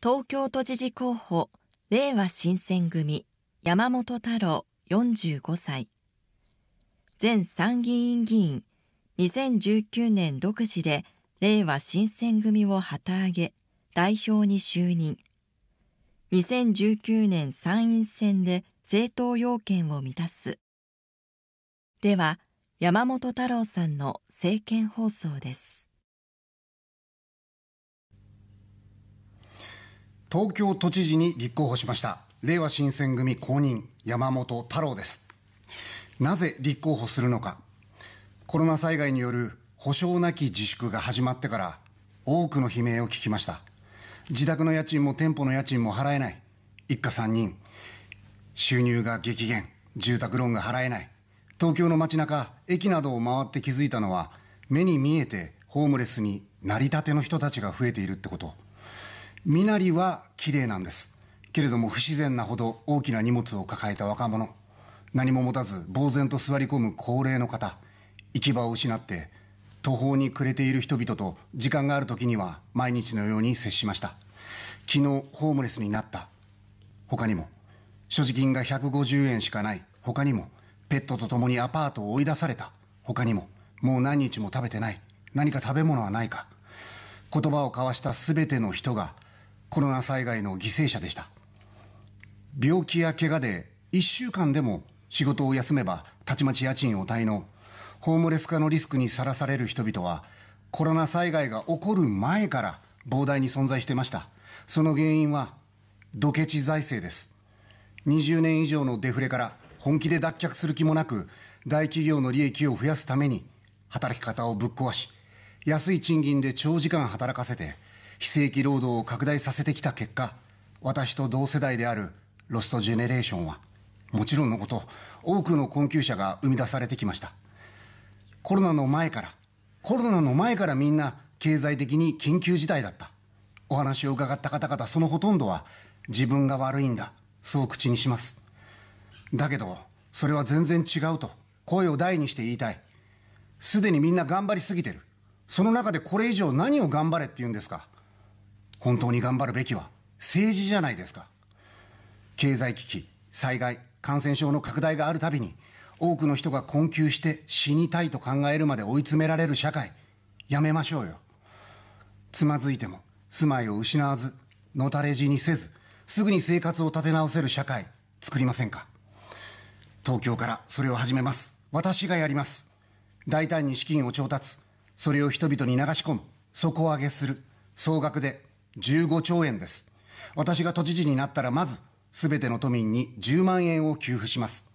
東京都知事候補、令和新選組、山本太郎45歳。前参議院議員、2019年独自で、令和新選組を旗揚げ、代表に就任。2019年参院選で政党要件を満たす。では、山本太郎さんの政見放送です。東京都知事に立候補しました令和新選組公認山本太郎ですなぜ立候補するのかコロナ災害による保証なき自粛が始まってから多くの悲鳴を聞きました自宅の家賃も店舗の家賃も払えない一家3人収入が激減住宅ローンが払えない東京の街中駅などを回って気づいたのは目に見えてホームレスになりたての人たちが増えているってこと身なりは綺麗なんですけれども不自然なほど大きな荷物を抱えた若者何も持たず呆然と座り込む高齢の方行き場を失って途方に暮れている人々と時間がある時には毎日のように接しました昨日ホームレスになった他にも所持金が150円しかない他にもペットと共にアパートを追い出された他にももう何日も食べてない何か食べ物はないか言葉を交わした全ての人がコロナ災害の犠牲者でした病気や怪我で1週間でも仕事を休めばたちまち家賃を滞納ホームレス化のリスクにさらされる人々はコロナ災害が起こる前から膨大に存在してましたその原因は土ケチ財政です20年以上のデフレから本気で脱却する気もなく大企業の利益を増やすために働き方をぶっ壊し安い賃金で長時間働かせて非正規労働を拡大させてきた結果私と同世代であるロストジェネレーションはもちろんのこと多くの困窮者が生み出されてきましたコロナの前からコロナの前からみんな経済的に緊急事態だったお話を伺った方々そのほとんどは自分が悪いんだそう口にしますだけどそれは全然違うと声を大にして言いたいすでにみんな頑張りすぎてるその中でこれ以上何を頑張れって言うんですか本当に頑張るべきは政治じゃないですか。経済危機、災害、感染症の拡大があるたびに、多くの人が困窮して死にたいと考えるまで追い詰められる社会、やめましょうよ。つまずいても、住まいを失わず、のたれ死にせず、すぐに生活を立て直せる社会、作りませんか。東京からそれを始めます。私がやります。大胆に資金を調達、それを人々に流し込む、底上げする、総額で15兆円です。私が都知事になったらまず、すべての都民に10万円を給付します。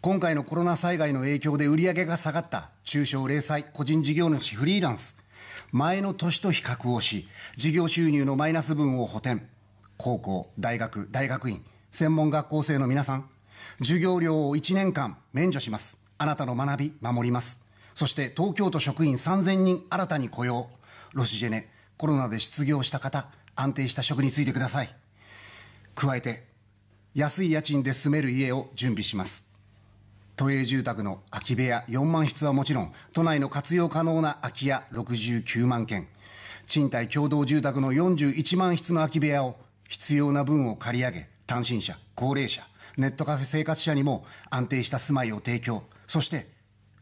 今回のコロナ災害の影響で売り上げが下がった中小零細個人事業主フリーランス、前の年と比較をし、事業収入のマイナス分を補填。高校、大学、大学院、専門学校生の皆さん、授業料を1年間免除します。あなたの学び、守ります。そして東京都職員3000人新たに雇用。ロシジェネ、コロナで失業した方、安定した職に就いてください。加えて、安い家賃で住める家を準備します。都営住宅の空き部屋4万室はもちろん、都内の活用可能な空き家69万件、賃貸共同住宅の41万室の空き部屋を必要な分を借り上げ、単身者、高齢者、ネットカフェ生活者にも安定した住まいを提供、そして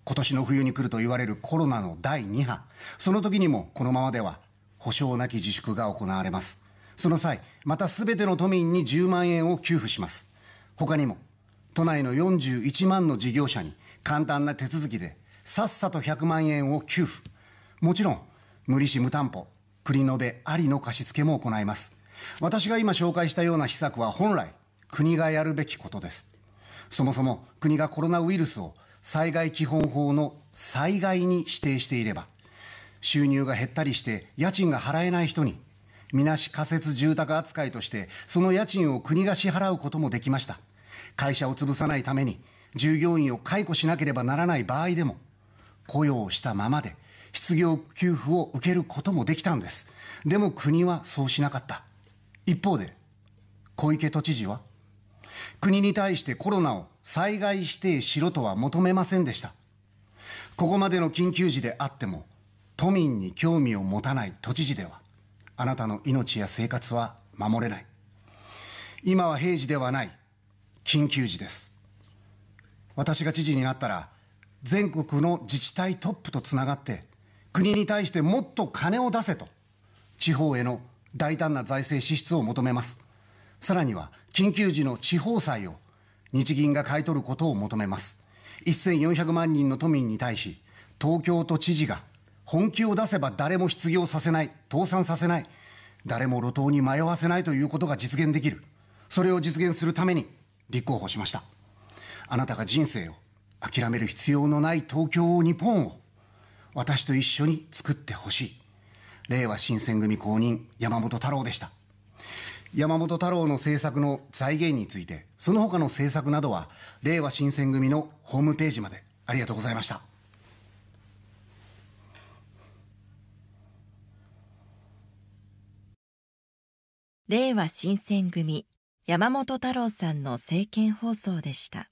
今年の冬に来ると言われるコロナの第2波、その時にもこのままでは保証なき自粛が行われます。その際、またすべての都民に10万円を給付します。他にも、都内の41万の事業者に簡単な手続きでさっさと100万円を給付。もちろん、無利子無担保、繰延べありの貸付も行います。私が今紹介したような施策は本来、国がやるべきことです。そもそも国がコロナウイルスを災害基本法の災害に指定していれば、収入が減ったりして家賃が払えない人にみなし仮設住宅扱いとしてその家賃を国が支払うこともできました会社を潰さないために従業員を解雇しなければならない場合でも雇用したままで失業給付を受けることもできたんですでも国はそうしなかった一方で小池都知事は国に対してコロナを災害指定しろとは求めませんでしたここまでの緊急時であっても都民に興味を持たない都知事では、あなたの命や生活は守れない。今は平時ではない、緊急時です。私が知事になったら、全国の自治体トップとつながって、国に対してもっと金を出せと、地方への大胆な財政支出を求めます。さらには、緊急時の地方債を日銀が買い取ることを求めます。1400万人の都民に対し、東京都知事が本気を出せば誰も失業させない倒産させない誰も路頭に迷わせないということが実現できるそれを実現するために立候補しましたあなたが人生を諦める必要のない東京を日本を私と一緒に作ってほしい令和新選組公認山本太郎でした山本太郎の政策の財源についてその他の政策などは令和新選組のホームページまでありがとうございました令和新選組山本太郎さんの政見放送でした。